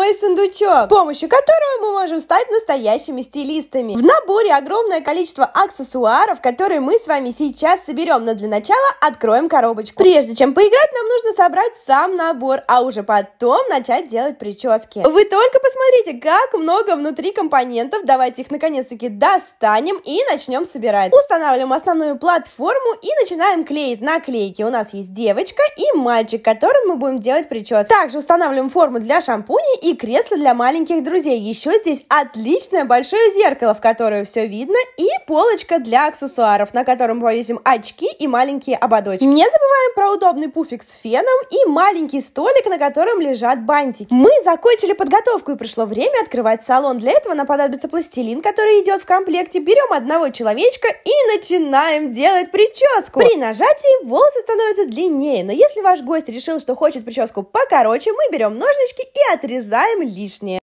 мой сундучок, с помощью которого мы можем стать настоящими стилистами. В наборе огромное количество аксессуаров, которые мы с вами сейчас соберем, но для начала откроем коробочку. Прежде чем поиграть, нам нужно собрать сам набор, а уже потом начать делать прически. Вы только посмотрите, как много внутри компонентов, давайте их наконец-таки достанем и начнем собирать. Устанавливаем основную платформу и начинаем клеить наклейки. У нас есть девочка и мальчик, которым мы будем делать прическу. Также устанавливаем форму для шампуня и и кресло для маленьких друзей. Еще здесь отличное большое зеркало, в которое все видно, и полочка для аксессуаров, на котором повесим очки и маленькие ободочки. Не забываем про удобный пуфик с феном и маленький столик, на котором лежат бантики. Мы закончили подготовку и пришло время открывать салон. Для этого нам понадобится пластилин, который идет в комплекте. Берем одного человечка и начинаем делать прическу. При нажатии волосы становятся длиннее, но если ваш гость решил, что хочет прическу покороче, мы берем ножнички и отрезаем лишнее.